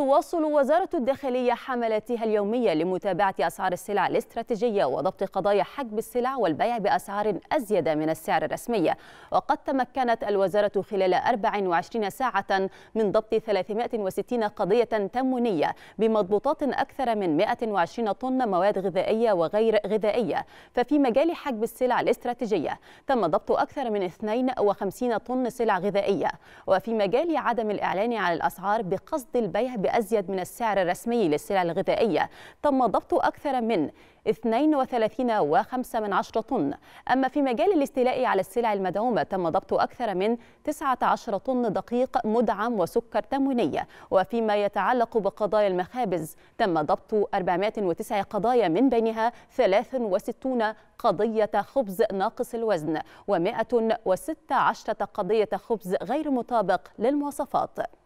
تواصل وزارة الداخلية حملاتها اليومية لمتابعة أسعار السلع الاستراتيجية وضبط قضايا حجب السلع والبيع بأسعار أزيد من السعر الرسمي وقد تمكنت الوزارة خلال 24 ساعة من ضبط 360 قضية تمونية بمضبوطات أكثر من 120 طن مواد غذائية وغير غذائية ففي مجال حجب السلع الاستراتيجية تم ضبط أكثر من 52 طن سلع غذائية وفي مجال عدم الإعلان على الأسعار بقصد البيع بأسعار بأزيد من السعر الرسمي للسلع الغذائية تم ضبط أكثر من 32.5 طن أما في مجال الاستيلاء على السلع المدعومة تم ضبط أكثر من 19 طن دقيق مدعم وسكر تموينية وفيما يتعلق بقضايا المخابز تم ضبط 409 قضايا من بينها 63 قضية خبز ناقص الوزن و116 قضية خبز غير مطابق للمواصفات